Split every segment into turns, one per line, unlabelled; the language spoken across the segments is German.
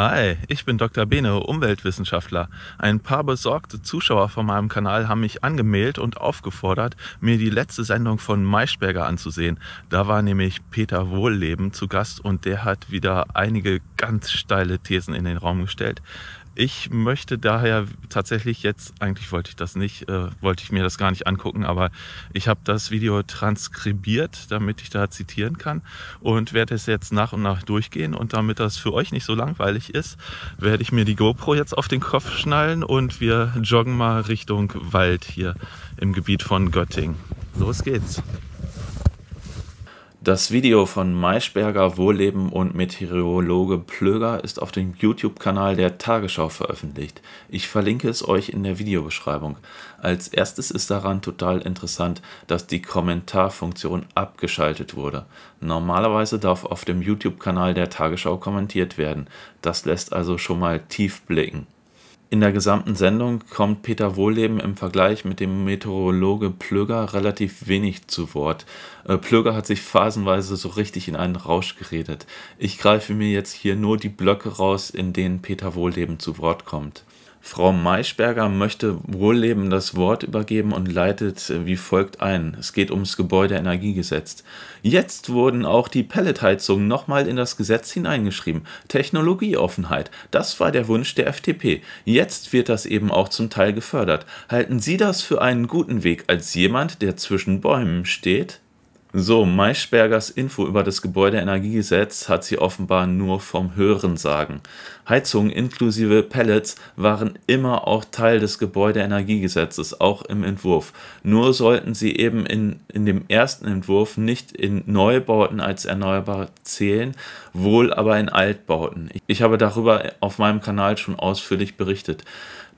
Hi, ich bin Dr. Bene, Umweltwissenschaftler. Ein paar besorgte Zuschauer von meinem Kanal haben mich angemeldet und aufgefordert, mir die letzte Sendung von Maischberger anzusehen. Da war nämlich Peter Wohlleben zu Gast und der hat wieder einige ganz steile Thesen in den Raum gestellt ich möchte daher tatsächlich jetzt, eigentlich wollte ich das nicht, äh, wollte ich mir das gar nicht angucken, aber ich habe das Video transkribiert, damit ich da zitieren kann und werde es jetzt nach und nach durchgehen und damit das für euch nicht so langweilig ist, werde ich mir die GoPro jetzt auf den Kopf schnallen und wir joggen mal Richtung Wald hier im Gebiet von Göttingen. Los geht's! Das Video von Maischberger, Wohlleben und Meteorologe Plöger ist auf dem YouTube-Kanal der Tagesschau veröffentlicht. Ich verlinke es euch in der Videobeschreibung. Als erstes ist daran total interessant, dass die Kommentarfunktion abgeschaltet wurde. Normalerweise darf auf dem YouTube-Kanal der Tagesschau kommentiert werden. Das lässt also schon mal tief blicken. In der gesamten Sendung kommt Peter Wohleben im Vergleich mit dem Meteorologe Plöger relativ wenig zu Wort. Äh, Plöger hat sich phasenweise so richtig in einen Rausch geredet. Ich greife mir jetzt hier nur die Blöcke raus, in denen Peter Wohleben zu Wort kommt. Frau Maischberger möchte Wohlleben das Wort übergeben und leitet äh, wie folgt ein. Es geht ums Gebäudeenergiegesetz. Jetzt wurden auch die Pelletheizungen nochmal in das Gesetz hineingeschrieben. Technologieoffenheit, das war der Wunsch der FDP. Jetzt wird das eben auch zum Teil gefördert. Halten Sie das für einen guten Weg als jemand, der zwischen Bäumen steht? So, Maischbergers Info über das Gebäudeenergiegesetz hat sie offenbar nur vom Hören sagen. Heizungen inklusive Pellets waren immer auch Teil des Gebäudeenergiegesetzes, auch im Entwurf. Nur sollten sie eben in, in dem ersten Entwurf nicht in Neubauten als erneuerbar zählen, wohl aber in Altbauten. Ich habe darüber auf meinem Kanal schon ausführlich berichtet.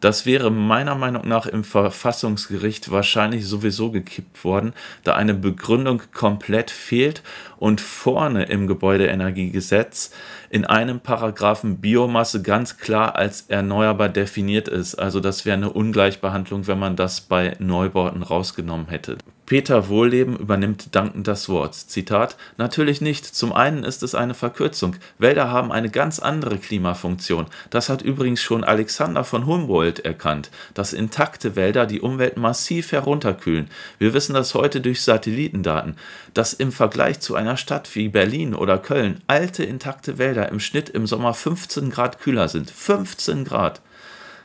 Das wäre meiner Meinung nach im Verfassungsgericht wahrscheinlich sowieso gekippt worden, da eine Begründung komplett fehlt und vorne im Gebäudeenergiegesetz in einem Paragraphen Biomasse ganz klar als erneuerbar definiert ist. Also das wäre eine Ungleichbehandlung, wenn man das bei Neubauten rausgenommen hätte. Peter Wohlleben übernimmt dankend das Wort. Zitat: Natürlich nicht. Zum einen ist es eine Verkürzung. Wälder haben eine ganz andere Klimafunktion. Das hat übrigens schon Alexander von Humboldt erkannt, dass intakte Wälder die Umwelt massiv herunterkühlen. Wir wissen das heute durch Satellitendaten, dass im Vergleich zu einer Stadt wie Berlin oder Köln alte intakte Wälder Berge im Schnitt im Sommer 15 Grad kühler sind. 15 Grad.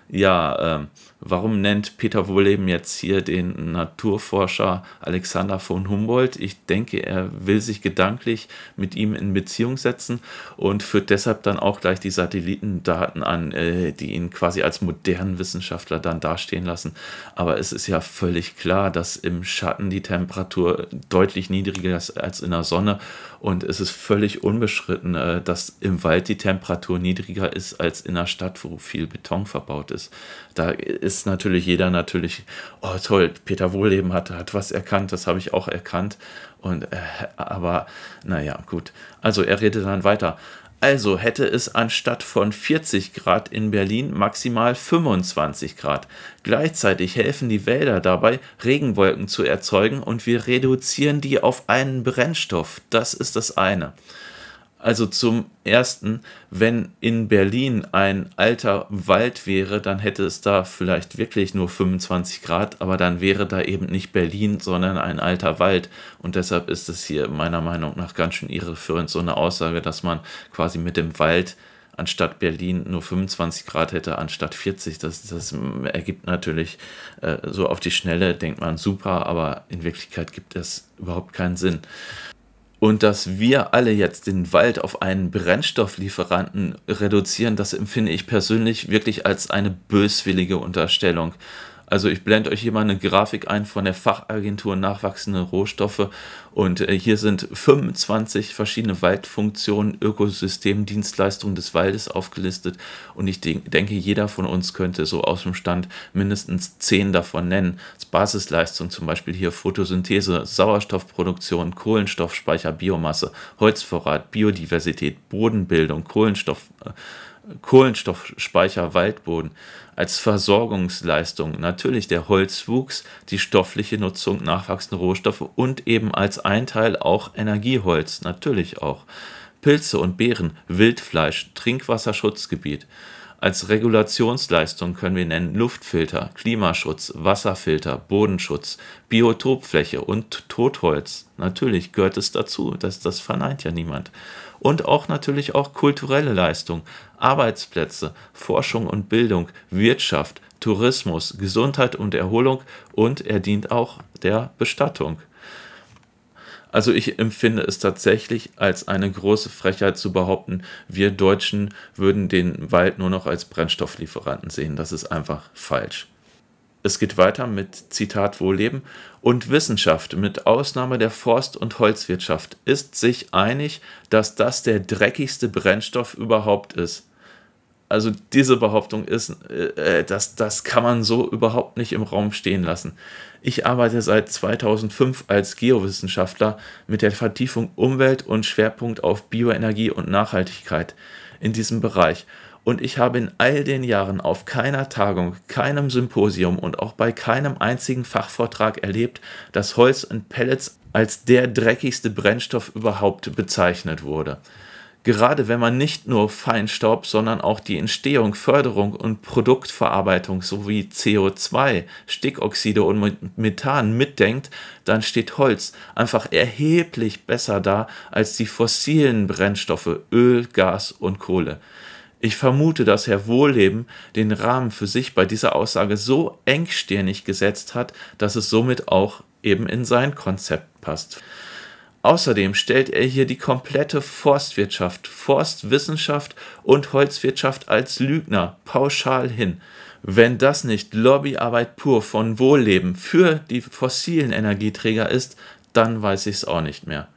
Ja, ähm, warum nennt Peter Wohleben jetzt hier den Naturforscher Alexander von Humboldt? Ich denke, er will sich gedanklich mit ihm in Beziehung setzen und führt deshalb dann auch gleich die Satellitendaten an, äh, die ihn quasi als modernen Wissenschaftler dann dastehen lassen. Aber es ist ja völlig klar, dass im Schatten die Temperatur deutlich niedriger ist als in der Sonne und es ist völlig unbeschritten, äh, dass im Wald die Temperatur niedriger ist als in der Stadt, wo viel Beton verbaut ist. Da ist ist natürlich jeder natürlich, oh toll, Peter Wohleben hat, hat was erkannt, das habe ich auch erkannt. Und, äh, aber naja, gut. Also er redet dann weiter. Also hätte es anstatt von 40 Grad in Berlin maximal 25 Grad. Gleichzeitig helfen die Wälder dabei, Regenwolken zu erzeugen und wir reduzieren die auf einen Brennstoff. Das ist das eine. Also zum ersten, wenn in Berlin ein alter Wald wäre, dann hätte es da vielleicht wirklich nur 25 Grad, aber dann wäre da eben nicht Berlin, sondern ein alter Wald. Und deshalb ist es hier meiner Meinung nach ganz schön irreführend, so eine Aussage, dass man quasi mit dem Wald anstatt Berlin nur 25 Grad hätte, anstatt 40. Das, das ergibt natürlich äh, so auf die Schnelle, denkt man super, aber in Wirklichkeit gibt es überhaupt keinen Sinn. Und dass wir alle jetzt den Wald auf einen Brennstofflieferanten reduzieren, das empfinde ich persönlich wirklich als eine böswillige Unterstellung. Also ich blende euch hier mal eine Grafik ein von der Fachagentur Nachwachsende Rohstoffe und äh, hier sind 25 verschiedene Waldfunktionen, Ökosystemdienstleistungen des Waldes aufgelistet und ich denke, jeder von uns könnte so aus dem Stand mindestens 10 davon nennen. Als Basisleistung zum Beispiel hier Photosynthese, Sauerstoffproduktion, Kohlenstoffspeicher, Biomasse, Holzvorrat, Biodiversität, Bodenbildung, Kohlenstoff, äh, Kohlenstoffspeicher, Waldboden als Versorgungsleistung natürlich der Holzwuchs, die stoffliche Nutzung, nachwachsende Rohstoffe und eben als ein Teil auch Energieholz, natürlich auch. Pilze und Beeren, Wildfleisch, Trinkwasserschutzgebiet. Als Regulationsleistung können wir nennen Luftfilter, Klimaschutz, Wasserfilter, Bodenschutz, Biotopfläche und Totholz. Natürlich gehört es dazu, das, das verneint ja niemand und auch natürlich auch kulturelle Leistung, Arbeitsplätze, Forschung und Bildung, Wirtschaft, Tourismus, Gesundheit und Erholung und er dient auch der Bestattung. Also ich empfinde es tatsächlich als eine große Frechheit zu behaupten, wir Deutschen würden den Wald nur noch als Brennstofflieferanten sehen. Das ist einfach falsch. Es geht weiter mit Zitat Wohlleben und Wissenschaft mit Ausnahme der Forst- und Holzwirtschaft ist sich einig, dass das der dreckigste Brennstoff überhaupt ist. Also diese Behauptung ist, äh, äh das, das kann man so überhaupt nicht im Raum stehen lassen. Ich arbeite seit 2005 als Geowissenschaftler mit der Vertiefung Umwelt und Schwerpunkt auf Bioenergie und Nachhaltigkeit in diesem Bereich. Und ich habe in all den Jahren auf keiner Tagung, keinem Symposium und auch bei keinem einzigen Fachvortrag erlebt, dass Holz und Pellets als der dreckigste Brennstoff überhaupt bezeichnet wurde. Gerade wenn man nicht nur Feinstaub, sondern auch die Entstehung, Förderung und Produktverarbeitung sowie CO2, Stickoxide und Methan mitdenkt, dann steht Holz einfach erheblich besser da als die fossilen Brennstoffe Öl, Gas und Kohle. Ich vermute, dass Herr Wohleben den Rahmen für sich bei dieser Aussage so engstirnig gesetzt hat, dass es somit auch eben in sein Konzept passt. Außerdem stellt er hier die komplette Forstwirtschaft, Forstwissenschaft und Holzwirtschaft als Lügner pauschal hin. Wenn das nicht Lobbyarbeit pur von Wohlleben für die fossilen Energieträger ist, dann weiß ich es auch nicht mehr.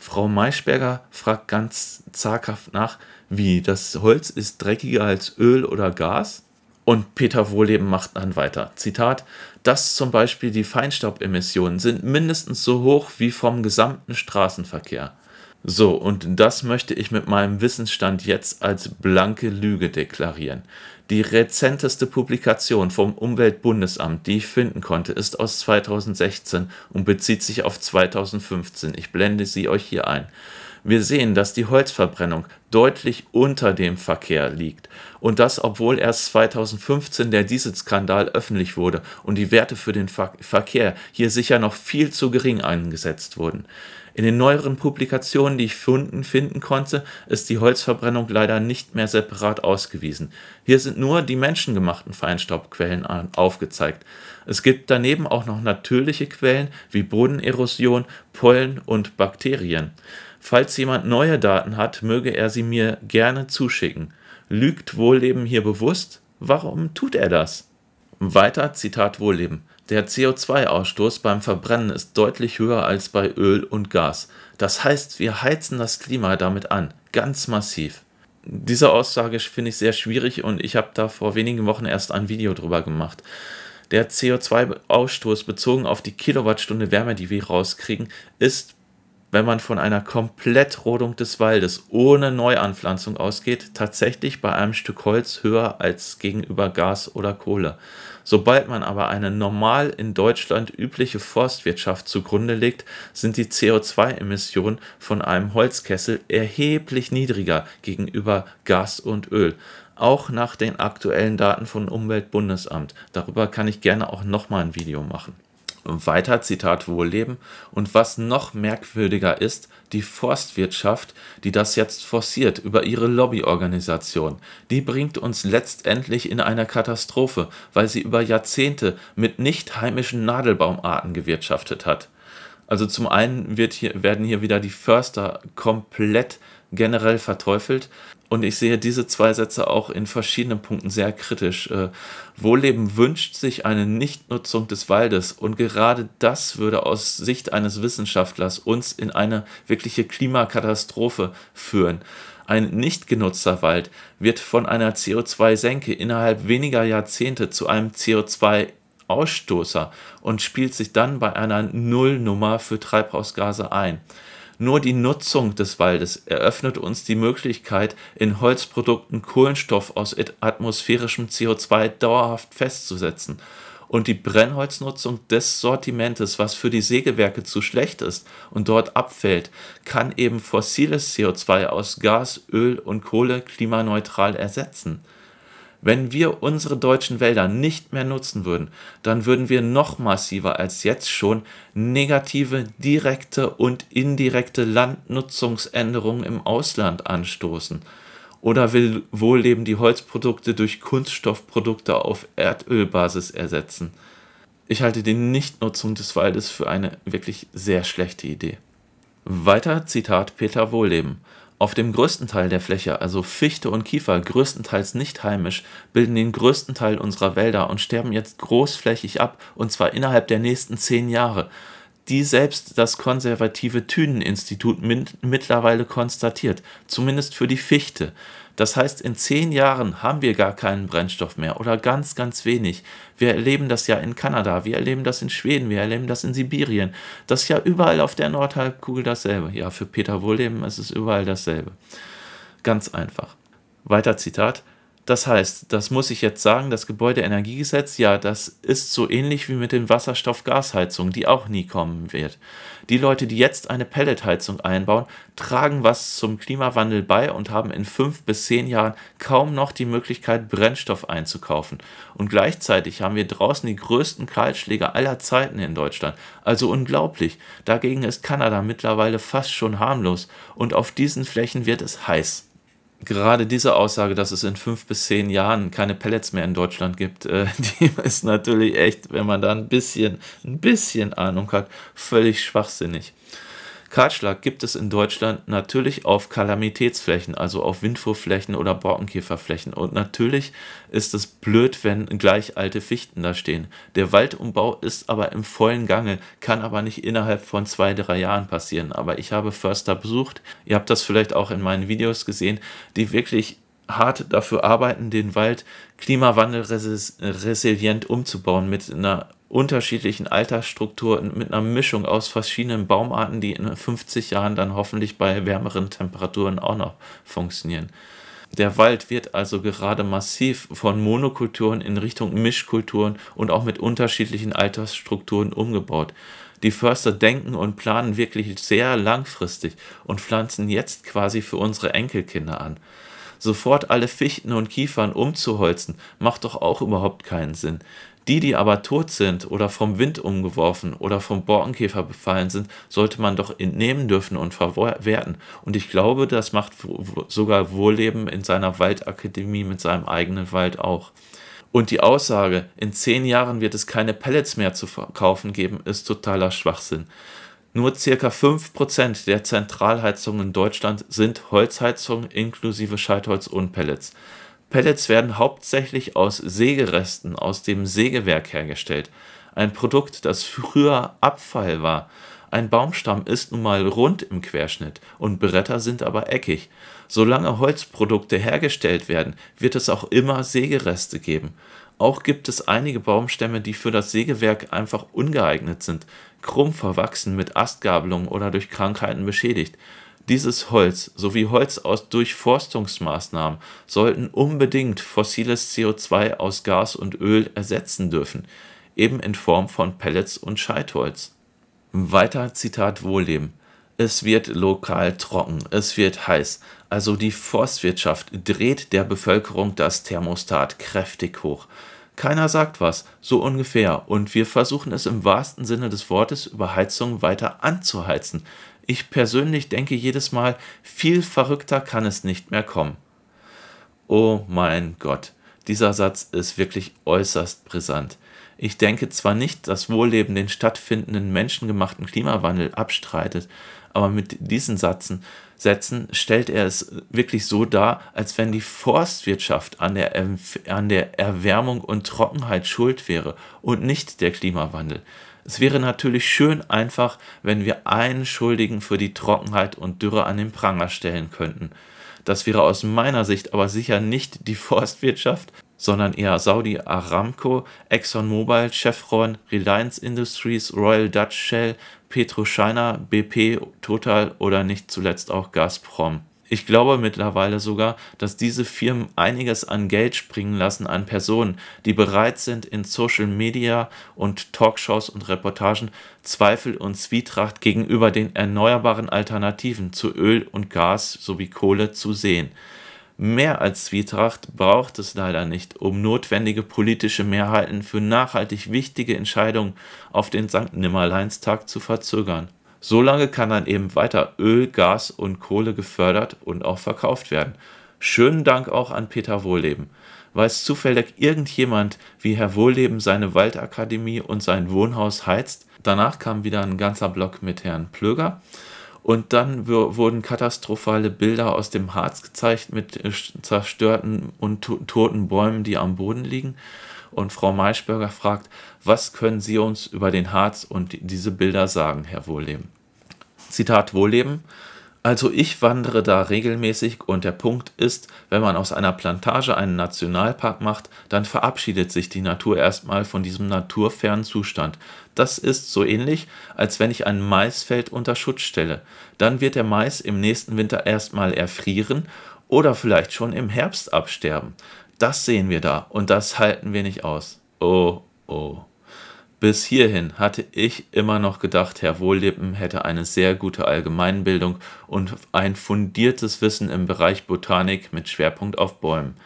Frau Maischberger fragt ganz zaghaft nach, wie, das Holz ist dreckiger als Öl oder Gas? Und Peter Wohleben macht dann weiter. Zitat, dass zum Beispiel die Feinstaubemissionen sind mindestens so hoch wie vom gesamten Straßenverkehr. So, und das möchte ich mit meinem Wissensstand jetzt als blanke Lüge deklarieren. Die rezenteste Publikation vom Umweltbundesamt, die ich finden konnte, ist aus 2016 und bezieht sich auf 2015. Ich blende sie euch hier ein. Wir sehen, dass die Holzverbrennung deutlich unter dem Verkehr liegt. Und das, obwohl erst 2015 der Dieselskandal öffentlich wurde und die Werte für den Verkehr hier sicher noch viel zu gering eingesetzt wurden. In den neueren Publikationen, die ich finden, finden konnte, ist die Holzverbrennung leider nicht mehr separat ausgewiesen. Hier sind nur die menschengemachten Feinstaubquellen aufgezeigt. Es gibt daneben auch noch natürliche Quellen wie Bodenerosion, Pollen und Bakterien. Falls jemand neue Daten hat, möge er sie mir gerne zuschicken. Lügt Wohlleben hier bewusst? Warum tut er das? Weiter Zitat Wohlleben. Der CO2-Ausstoß beim Verbrennen ist deutlich höher als bei Öl und Gas. Das heißt, wir heizen das Klima damit an, ganz massiv. Diese Aussage finde ich sehr schwierig und ich habe da vor wenigen Wochen erst ein Video drüber gemacht. Der CO2-Ausstoß bezogen auf die Kilowattstunde Wärme, die wir rauskriegen, ist, wenn man von einer Komplettrodung des Waldes ohne Neuanpflanzung ausgeht, tatsächlich bei einem Stück Holz höher als gegenüber Gas oder Kohle. Sobald man aber eine normal in Deutschland übliche Forstwirtschaft zugrunde legt, sind die CO2-Emissionen von einem Holzkessel erheblich niedriger gegenüber Gas und Öl auch nach den aktuellen Daten von Umweltbundesamt. Darüber kann ich gerne auch nochmal ein Video machen. Weiter Zitat Wohlleben. Und was noch merkwürdiger ist, die Forstwirtschaft, die das jetzt forciert über ihre Lobbyorganisation, die bringt uns letztendlich in eine Katastrophe, weil sie über Jahrzehnte mit nicht heimischen Nadelbaumarten gewirtschaftet hat. Also zum einen wird hier, werden hier wieder die Förster komplett generell verteufelt. Und ich sehe diese zwei Sätze auch in verschiedenen Punkten sehr kritisch. Äh, Wohlleben wünscht sich eine Nichtnutzung des Waldes und gerade das würde aus Sicht eines Wissenschaftlers uns in eine wirkliche Klimakatastrophe führen. Ein nicht genutzter Wald wird von einer CO2-Senke innerhalb weniger Jahrzehnte zu einem CO2 Ausstoßer und spielt sich dann bei einer Nullnummer für Treibhausgase ein. Nur die Nutzung des Waldes eröffnet uns die Möglichkeit, in Holzprodukten Kohlenstoff aus atmosphärischem CO2 dauerhaft festzusetzen. Und die Brennholznutzung des Sortimentes, was für die Sägewerke zu schlecht ist und dort abfällt, kann eben fossiles CO2 aus Gas, Öl und Kohle klimaneutral ersetzen. Wenn wir unsere deutschen Wälder nicht mehr nutzen würden, dann würden wir noch massiver als jetzt schon negative direkte und indirekte Landnutzungsänderungen im Ausland anstoßen. Oder will Wohlleben die Holzprodukte durch Kunststoffprodukte auf Erdölbasis ersetzen? Ich halte die Nichtnutzung des Waldes für eine wirklich sehr schlechte Idee. Weiter Zitat Peter Wohlleben. Auf dem größten Teil der Fläche, also Fichte und Kiefer, größtenteils nicht heimisch, bilden den größten Teil unserer Wälder und sterben jetzt großflächig ab, und zwar innerhalb der nächsten zehn Jahre, die selbst das konservative Thüneninstitut institut mittlerweile konstatiert, zumindest für die Fichte. Das heißt, in zehn Jahren haben wir gar keinen Brennstoff mehr oder ganz, ganz wenig. Wir erleben das ja in Kanada, wir erleben das in Schweden, wir erleben das in Sibirien. Das ist ja überall auf der Nordhalbkugel dasselbe. Ja, für Peter Wohlleben ist es überall dasselbe. Ganz einfach. Weiter Zitat. Das heißt, das muss ich jetzt sagen, das Gebäudeenergiegesetz, ja, das ist so ähnlich wie mit den Wasserstoffgasheizungen, die auch nie kommen wird. Die Leute, die jetzt eine Pelletheizung einbauen, tragen was zum Klimawandel bei und haben in fünf bis zehn Jahren kaum noch die Möglichkeit, Brennstoff einzukaufen. Und gleichzeitig haben wir draußen die größten Kahlschläge aller Zeiten in Deutschland. Also unglaublich. Dagegen ist Kanada mittlerweile fast schon harmlos. Und auf diesen Flächen wird es heiß gerade diese Aussage, dass es in fünf bis zehn Jahren keine Pellets mehr in Deutschland gibt, äh, die ist natürlich echt, wenn man da ein bisschen, ein bisschen Ahnung hat, völlig schwachsinnig. Kahlschlag gibt es in Deutschland natürlich auf Kalamitätsflächen, also auf Windfuhrflächen oder Borkenkäferflächen. Und natürlich ist es blöd, wenn gleich alte Fichten da stehen. Der Waldumbau ist aber im vollen Gange, kann aber nicht innerhalb von zwei, drei Jahren passieren. Aber ich habe Förster besucht, ihr habt das vielleicht auch in meinen Videos gesehen, die wirklich hart dafür arbeiten, den Wald klimawandelresilient umzubauen mit einer unterschiedlichen Altersstruktur, mit einer Mischung aus verschiedenen Baumarten, die in 50 Jahren dann hoffentlich bei wärmeren Temperaturen auch noch funktionieren. Der Wald wird also gerade massiv von Monokulturen in Richtung Mischkulturen und auch mit unterschiedlichen Altersstrukturen umgebaut. Die Förster denken und planen wirklich sehr langfristig und pflanzen jetzt quasi für unsere Enkelkinder an. Sofort alle Fichten und Kiefern umzuholzen, macht doch auch überhaupt keinen Sinn. Die, die aber tot sind oder vom Wind umgeworfen oder vom Borkenkäfer befallen sind, sollte man doch entnehmen dürfen und verwerten. Und ich glaube, das macht sogar Wohlleben in seiner Waldakademie mit seinem eigenen Wald auch. Und die Aussage, in zehn Jahren wird es keine Pellets mehr zu verkaufen geben, ist totaler Schwachsinn. Nur circa 5% der Zentralheizungen in Deutschland sind Holzheizungen inklusive Scheitholz und Pellets. Pellets werden hauptsächlich aus Sägeresten aus dem Sägewerk hergestellt. Ein Produkt, das früher Abfall war. Ein Baumstamm ist nun mal rund im Querschnitt und Bretter sind aber eckig. Solange Holzprodukte hergestellt werden, wird es auch immer Sägereste geben. Auch gibt es einige Baumstämme, die für das Sägewerk einfach ungeeignet sind krumm verwachsen, mit Astgabelungen oder durch Krankheiten beschädigt. Dieses Holz sowie Holz aus Durchforstungsmaßnahmen sollten unbedingt fossiles CO2 aus Gas und Öl ersetzen dürfen, eben in Form von Pellets und Scheitholz. Weiter Zitat Wohlleben. Es wird lokal trocken, es wird heiß, also die Forstwirtschaft dreht der Bevölkerung das Thermostat kräftig hoch. Keiner sagt was, so ungefähr, und wir versuchen es im wahrsten Sinne des Wortes über Heizung weiter anzuheizen. Ich persönlich denke jedes Mal, viel verrückter kann es nicht mehr kommen. Oh mein Gott, dieser Satz ist wirklich äußerst brisant. Ich denke zwar nicht, dass Wohlleben den stattfindenden menschengemachten Klimawandel abstreitet, aber mit diesen Satzen, Sätzen stellt er es wirklich so dar, als wenn die Forstwirtschaft an der, an der Erwärmung und Trockenheit schuld wäre und nicht der Klimawandel. Es wäre natürlich schön einfach, wenn wir einen Schuldigen für die Trockenheit und Dürre an den Pranger stellen könnten. Das wäre aus meiner Sicht aber sicher nicht die Forstwirtschaft, sondern eher Saudi Aramco, ExxonMobil, Chevron, Reliance Industries, Royal Dutch Shell, PetroChina, BP, Total oder nicht zuletzt auch Gazprom. Ich glaube mittlerweile sogar, dass diese Firmen einiges an Geld springen lassen an Personen, die bereit sind, in Social Media und Talkshows und Reportagen Zweifel und Zwietracht gegenüber den erneuerbaren Alternativen zu Öl und Gas sowie Kohle zu sehen. Mehr als Zwietracht braucht es leider nicht, um notwendige politische Mehrheiten für nachhaltig wichtige Entscheidungen auf den Sankt Nimmerleinstag zu verzögern. Solange kann dann eben weiter Öl, Gas und Kohle gefördert und auch verkauft werden. Schönen Dank auch an Peter Wohlleben. Weiß zufällig irgendjemand, wie Herr Wohlleben seine Waldakademie und sein Wohnhaus heizt? Danach kam wieder ein ganzer Block mit Herrn Plöger. Und dann wurden katastrophale Bilder aus dem Harz gezeigt mit äh, zerstörten und to toten Bäumen, die am Boden liegen. Und Frau Maischberger fragt, was können Sie uns über den Harz und diese Bilder sagen, Herr Wohlleben? Zitat Wohlleben. Also ich wandere da regelmäßig und der Punkt ist, wenn man aus einer Plantage einen Nationalpark macht, dann verabschiedet sich die Natur erstmal von diesem naturfernen Zustand. Das ist so ähnlich, als wenn ich ein Maisfeld unter Schutz stelle. Dann wird der Mais im nächsten Winter erstmal erfrieren oder vielleicht schon im Herbst absterben. Das sehen wir da und das halten wir nicht aus. Oh, oh. Bis hierhin hatte ich immer noch gedacht, Herr Wohlleben hätte eine sehr gute Allgemeinbildung und ein fundiertes Wissen im Bereich Botanik mit Schwerpunkt auf Bäumen.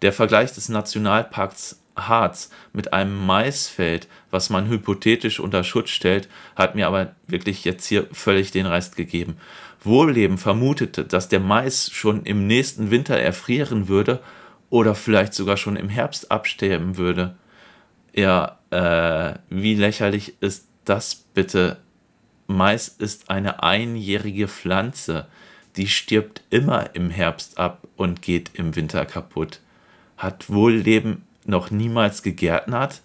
Der Vergleich des Nationalparks Harz mit einem Maisfeld, was man hypothetisch unter Schutz stellt, hat mir aber wirklich jetzt hier völlig den Rest gegeben. Wohlleben vermutete, dass der Mais schon im nächsten Winter erfrieren würde oder vielleicht sogar schon im Herbst absterben würde. Ja, äh, wie lächerlich ist das bitte? Mais ist eine einjährige Pflanze. Die stirbt immer im Herbst ab und geht im Winter kaputt. Hat wohl Leben noch niemals gegärtnert?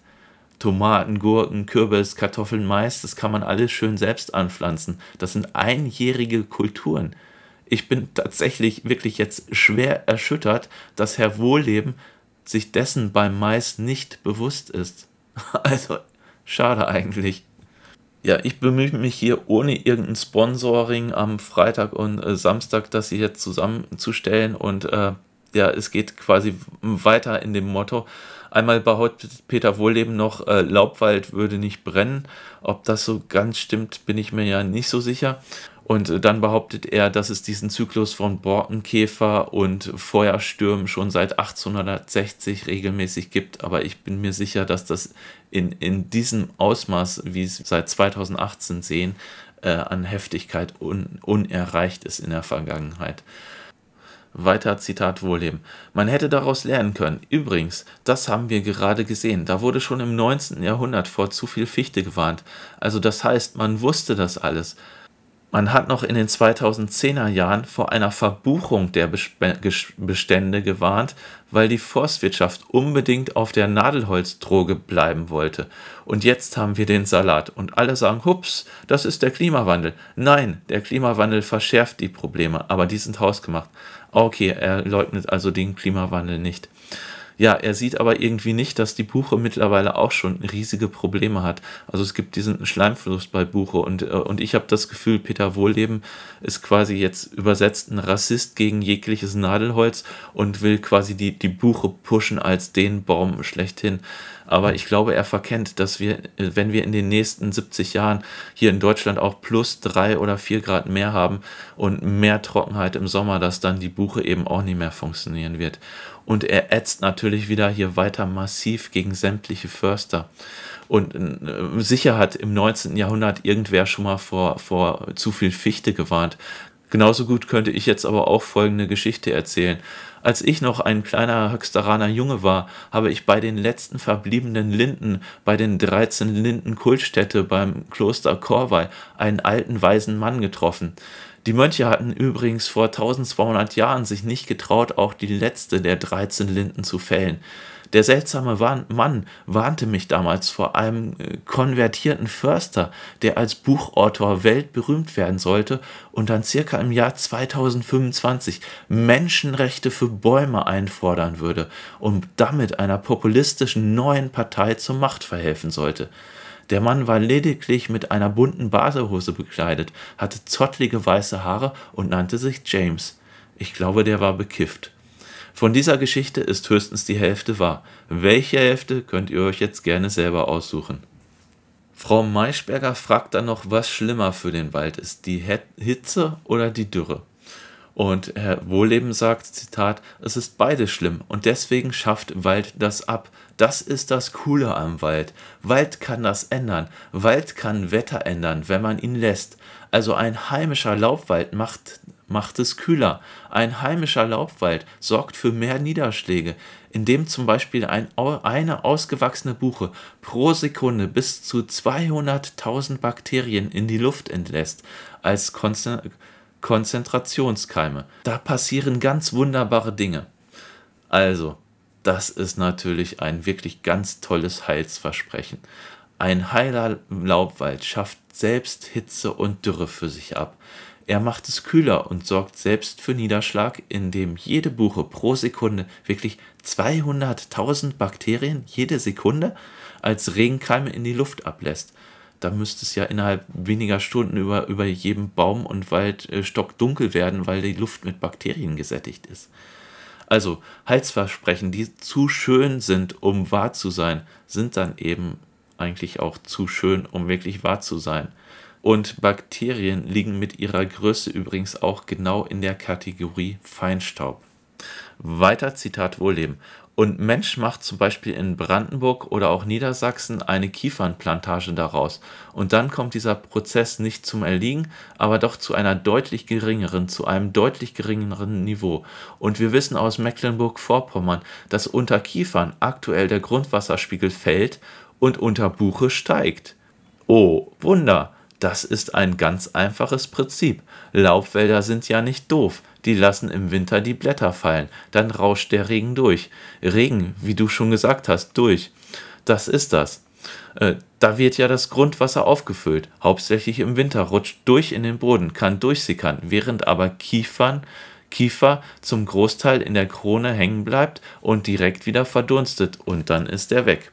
Tomaten, Gurken, Kürbis, Kartoffeln, Mais, das kann man alles schön selbst anpflanzen. Das sind einjährige Kulturen. Ich bin tatsächlich wirklich jetzt schwer erschüttert, dass Herr Wohlleben sich dessen beim Mais nicht bewusst ist. Also, schade eigentlich. Ja, ich bemühe mich hier ohne irgendein Sponsoring am Freitag und äh, Samstag das hier zusammenzustellen und äh, ja, es geht quasi weiter in dem Motto. Einmal behauptet Peter Wohlleben noch, äh, Laubwald würde nicht brennen. Ob das so ganz stimmt, bin ich mir ja nicht so sicher. Und dann behauptet er, dass es diesen Zyklus von Borkenkäfer und Feuerstürmen schon seit 1860 regelmäßig gibt. Aber ich bin mir sicher, dass das in, in diesem Ausmaß, wie es seit 2018 sehen, äh, an Heftigkeit un, unerreicht ist in der Vergangenheit. Weiter Zitat Wohlleben. Man hätte daraus lernen können. Übrigens, das haben wir gerade gesehen. Da wurde schon im 19. Jahrhundert vor zu viel Fichte gewarnt. Also das heißt, man wusste das alles. Man hat noch in den 2010er Jahren vor einer Verbuchung der Bestände gewarnt, weil die Forstwirtschaft unbedingt auf der Nadelholzdroge bleiben wollte. Und jetzt haben wir den Salat und alle sagen, hups, das ist der Klimawandel. Nein, der Klimawandel verschärft die Probleme, aber die sind hausgemacht. Okay, er leugnet also den Klimawandel nicht. Ja, er sieht aber irgendwie nicht, dass die Buche mittlerweile auch schon riesige Probleme hat. Also es gibt diesen Schleimfluss bei Buche und, äh, und ich habe das Gefühl, Peter Wohlleben ist quasi jetzt übersetzt ein Rassist gegen jegliches Nadelholz und will quasi die, die Buche pushen als den Baum schlechthin. Aber ich glaube, er verkennt, dass wir, äh, wenn wir in den nächsten 70 Jahren hier in Deutschland auch plus drei oder vier Grad mehr haben und mehr Trockenheit im Sommer, dass dann die Buche eben auch nicht mehr funktionieren wird. Und er ätzt natürlich wieder hier weiter massiv gegen sämtliche Förster. Und äh, sicher hat im 19. Jahrhundert irgendwer schon mal vor, vor zu viel Fichte gewarnt. Genauso gut könnte ich jetzt aber auch folgende Geschichte erzählen. Als ich noch ein kleiner Höxteraner Junge war, habe ich bei den letzten verbliebenen Linden, bei den 13 Linden Kultstätte beim Kloster Korwei, einen alten weisen Mann getroffen. Die Mönche hatten übrigens vor 1200 Jahren sich nicht getraut, auch die letzte der 13 Linden zu fällen. Der seltsame Mann warnte mich damals vor einem äh, konvertierten Förster, der als Buchautor weltberühmt werden sollte und dann circa im Jahr 2025 Menschenrechte für Bäume einfordern würde und damit einer populistischen neuen Partei zur Macht verhelfen sollte. Der Mann war lediglich mit einer bunten Badehose bekleidet, hatte zottlige weiße Haare und nannte sich James. Ich glaube, der war bekifft. Von dieser Geschichte ist höchstens die Hälfte wahr. Welche Hälfte könnt ihr euch jetzt gerne selber aussuchen? Frau Maischberger fragt dann noch, was schlimmer für den Wald ist, die Hitze oder die Dürre. Und Herr Wohlleben sagt, Zitat, es ist beides schlimm und deswegen schafft Wald das ab. Das ist das Coole am Wald. Wald kann das ändern. Wald kann Wetter ändern, wenn man ihn lässt. Also ein heimischer Laubwald macht, macht es kühler. Ein heimischer Laubwald sorgt für mehr Niederschläge, indem zum Beispiel ein, eine ausgewachsene Buche pro Sekunde bis zu 200.000 Bakterien in die Luft entlässt. Als Konzentration Konzentrationskeime. Da passieren ganz wunderbare Dinge. Also, das ist natürlich ein wirklich ganz tolles Heilsversprechen. Ein heiler Laubwald schafft selbst Hitze und Dürre für sich ab. Er macht es kühler und sorgt selbst für Niederschlag, indem jede Buche pro Sekunde wirklich 200.000 Bakterien jede Sekunde als Regenkeime in die Luft ablässt da müsste es ja innerhalb weniger Stunden über, über jedem Baum und Wald äh, stockdunkel werden, weil die Luft mit Bakterien gesättigt ist. Also Heilsversprechen, die zu schön sind, um wahr zu sein, sind dann eben eigentlich auch zu schön, um wirklich wahr zu sein. Und Bakterien liegen mit ihrer Größe übrigens auch genau in der Kategorie Feinstaub. Weiter Zitat Wohlleben. Und Mensch macht zum Beispiel in Brandenburg oder auch Niedersachsen eine Kiefernplantage daraus. Und dann kommt dieser Prozess nicht zum Erliegen, aber doch zu einer deutlich geringeren, zu einem deutlich geringeren Niveau. Und wir wissen aus Mecklenburg-Vorpommern, dass unter Kiefern aktuell der Grundwasserspiegel fällt und unter Buche steigt. Oh, Wunder! Das ist ein ganz einfaches Prinzip. Laubwälder sind ja nicht doof die lassen im Winter die Blätter fallen, dann rauscht der Regen durch. Regen, wie du schon gesagt hast, durch. Das ist das. Äh, da wird ja das Grundwasser aufgefüllt, hauptsächlich im Winter, rutscht durch in den Boden, kann durchsickern, während aber Kiefern, Kiefer zum Großteil in der Krone hängen bleibt und direkt wieder verdunstet und dann ist er weg.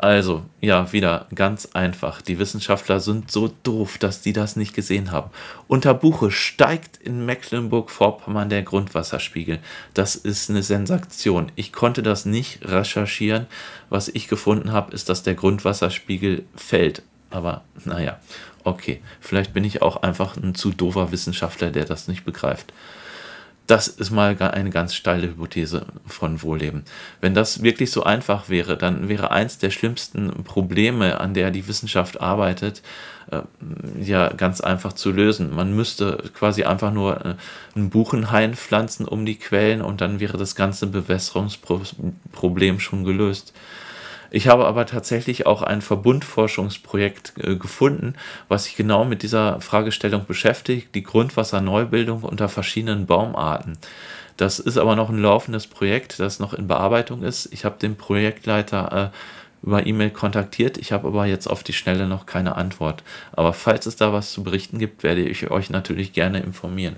Also, ja, wieder ganz einfach. Die Wissenschaftler sind so doof, dass die das nicht gesehen haben. Unter Buche steigt in Mecklenburg-Vorpommern der Grundwasserspiegel. Das ist eine Sensation. Ich konnte das nicht recherchieren. Was ich gefunden habe, ist, dass der Grundwasserspiegel fällt. Aber naja, okay. Vielleicht bin ich auch einfach ein zu doofer Wissenschaftler, der das nicht begreift. Das ist mal eine ganz steile Hypothese von Wohlleben. Wenn das wirklich so einfach wäre, dann wäre eins der schlimmsten Probleme, an der die Wissenschaft arbeitet, äh, ja ganz einfach zu lösen. Man müsste quasi einfach nur äh, einen Buchenhain pflanzen um die Quellen und dann wäre das ganze Bewässerungsproblem schon gelöst. Ich habe aber tatsächlich auch ein Verbundforschungsprojekt äh, gefunden, was sich genau mit dieser Fragestellung beschäftigt, die Grundwasserneubildung unter verschiedenen Baumarten. Das ist aber noch ein laufendes Projekt, das noch in Bearbeitung ist. Ich habe den Projektleiter äh, über E-Mail kontaktiert. Ich habe aber jetzt auf die Schnelle noch keine Antwort. Aber falls es da was zu berichten gibt, werde ich euch natürlich gerne informieren.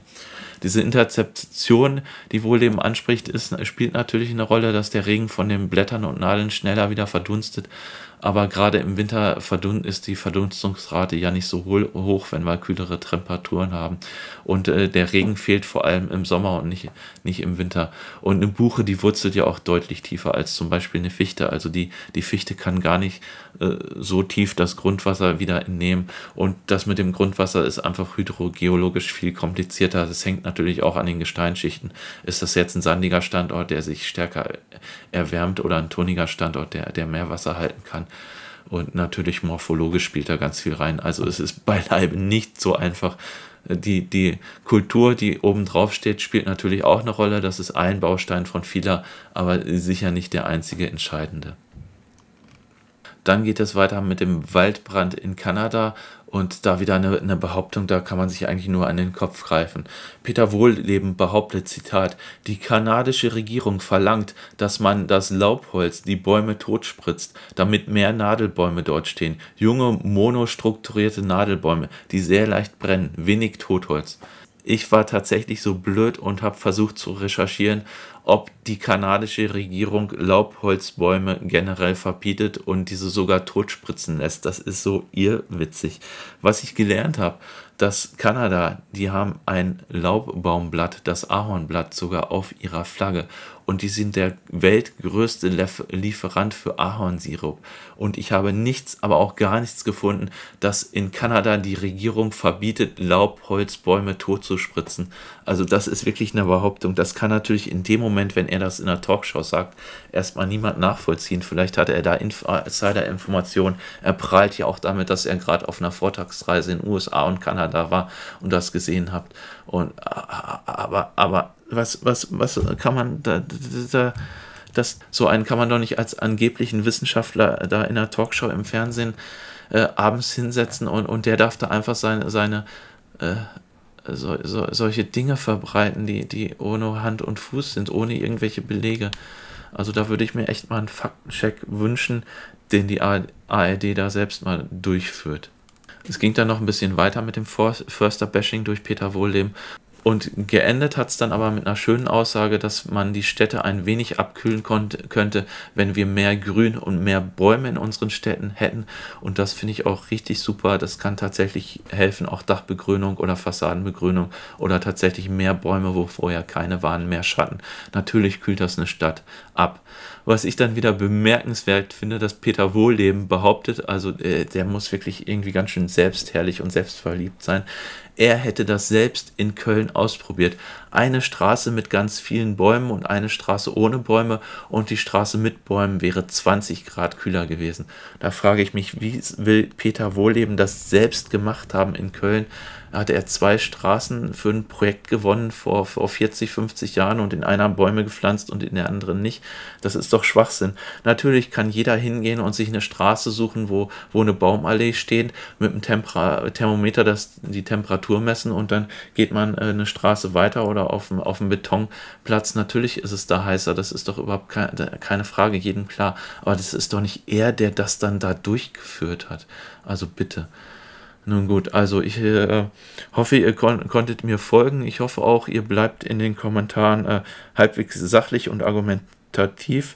Diese Interzeption, die wohl dem anspricht, ist, spielt natürlich eine Rolle, dass der Regen von den Blättern und Nadeln schneller wieder verdunstet. Aber gerade im Winter ist die Verdunstungsrate ja nicht so hoch, wenn wir kühlere Temperaturen haben. Und äh, der Regen fehlt vor allem im Sommer und nicht, nicht im Winter. Und eine Buche, die wurzelt ja auch deutlich tiefer als zum Beispiel eine Fichte. Also die, die Fichte kann gar nicht äh, so tief das Grundwasser wieder entnehmen. Und das mit dem Grundwasser ist einfach hydrogeologisch viel komplizierter. Das hängt natürlich auch an den Gesteinsschichten. Ist das jetzt ein sandiger Standort, der sich stärker erwärmt oder ein toniger Standort, der, der mehr Wasser halten kann? Und natürlich morphologisch spielt da ganz viel rein. Also es ist beileibe nicht so einfach. Die, die Kultur, die oben drauf steht, spielt natürlich auch eine Rolle. Das ist ein Baustein von vieler, aber sicher nicht der einzige entscheidende. Dann geht es weiter mit dem Waldbrand in Kanada und da wieder eine, eine, Behauptung, da kann man sich eigentlich nur an den Kopf greifen. Peter Wohlleben behauptet, Zitat, die kanadische Regierung verlangt, dass man das Laubholz, die Bäume totspritzt, damit mehr Nadelbäume dort stehen. Junge, monostrukturierte Nadelbäume, die sehr leicht brennen, wenig Totholz. Ich war tatsächlich so blöd und habe versucht zu recherchieren ob die kanadische Regierung Laubholzbäume generell verbietet und diese sogar totspritzen lässt. Das ist so irrwitzig. Was ich gelernt habe, dass Kanada, die haben ein Laubbaumblatt, das Ahornblatt sogar auf ihrer Flagge und die sind der weltgrößte Lieferant für Ahornsirup und ich habe nichts, aber auch gar nichts gefunden, dass in Kanada die Regierung verbietet, Laubholzbäume tot zu spritzen. Also das ist wirklich eine Behauptung, das kann natürlich in dem Moment, wenn er das in der Talkshow sagt, erstmal niemand nachvollziehen. Vielleicht hatte er da Insider-Informationen. Er prahlt ja auch damit, dass er gerade auf einer Vortragsreise in USA und Kanada da war und das gesehen habt. Und aber, aber was, was, was kann man da, da das, so einen kann man doch nicht als angeblichen Wissenschaftler da in einer Talkshow im Fernsehen äh, abends hinsetzen und, und der darf da einfach seine, seine äh, so, so, solche Dinge verbreiten, die, die ohne Hand und Fuß sind, ohne irgendwelche Belege. Also da würde ich mir echt mal einen Faktencheck wünschen, den die ARD da selbst mal durchführt. Es ging dann noch ein bisschen weiter mit dem Förster-Bashing durch Peter Wohlleben. Und geendet hat es dann aber mit einer schönen Aussage, dass man die Städte ein wenig abkühlen könnte, wenn wir mehr Grün und mehr Bäume in unseren Städten hätten. Und das finde ich auch richtig super. Das kann tatsächlich helfen, auch Dachbegrünung oder Fassadenbegrünung oder tatsächlich mehr Bäume, wo vorher keine waren, mehr Schatten. Natürlich kühlt das eine Stadt ab was ich dann wieder bemerkenswert finde, dass Peter Wohlleben behauptet, also äh, der muss wirklich irgendwie ganz schön selbstherrlich und selbstverliebt sein er hätte das selbst in Köln ausprobiert. Eine Straße mit ganz vielen Bäumen und eine Straße ohne Bäume und die Straße mit Bäumen wäre 20 Grad kühler gewesen. Da frage ich mich, wie will Peter Wohlleben das selbst gemacht haben in Köln? Hatte er zwei Straßen für ein Projekt gewonnen vor, vor 40, 50 Jahren und in einer Bäume gepflanzt und in der anderen nicht? Das ist doch Schwachsinn. Natürlich kann jeder hingehen und sich eine Straße suchen, wo, wo eine Baumallee steht, mit einem Temper Thermometer, das die Temperatur Naturmessen und dann geht man äh, eine Straße weiter oder auf dem, auf dem Betonplatz. Natürlich ist es da heißer, das ist doch überhaupt kein, keine Frage, jedem klar. Aber das ist doch nicht er, der das dann da durchgeführt hat. Also bitte. Nun gut, also ich äh, hoffe, ihr kon konntet mir folgen. Ich hoffe auch, ihr bleibt in den Kommentaren äh, halbwegs sachlich und argumentativ.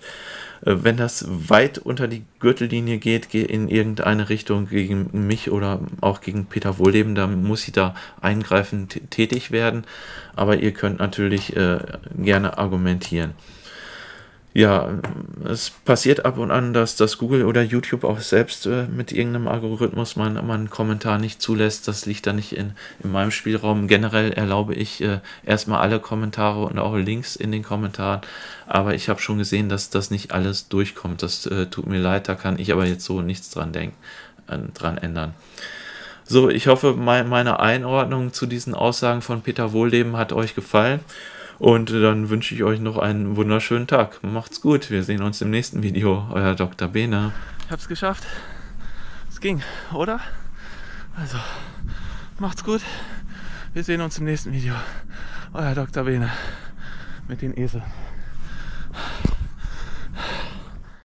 Äh, wenn das weit unter die Gürtellinie geht, in irgendeine Richtung gegen mich oder auch gegen Peter Wohlleben, dann muss sie da eingreifend tätig werden. Aber ihr könnt natürlich äh, gerne argumentieren ja, es passiert ab und an, dass, dass Google oder YouTube auch selbst äh, mit irgendeinem Algorithmus mal, mal einen Kommentar nicht zulässt. Das liegt da nicht in, in meinem Spielraum. Generell erlaube ich äh, erstmal alle Kommentare und auch Links in den Kommentaren. Aber ich habe schon gesehen, dass das nicht alles durchkommt. Das äh, tut mir leid, da kann ich aber jetzt so nichts dran denken, dran ändern. So, ich hoffe, mein, meine Einordnung zu diesen Aussagen von Peter Wohlleben hat euch gefallen. Und dann wünsche ich euch noch einen wunderschönen Tag. Macht's gut. Wir sehen uns im nächsten Video. Euer Dr. Bena. Ich hab's geschafft. Es ging, oder? Also, macht's gut. Wir sehen uns im nächsten Video. Euer Dr. Bena mit den Eseln.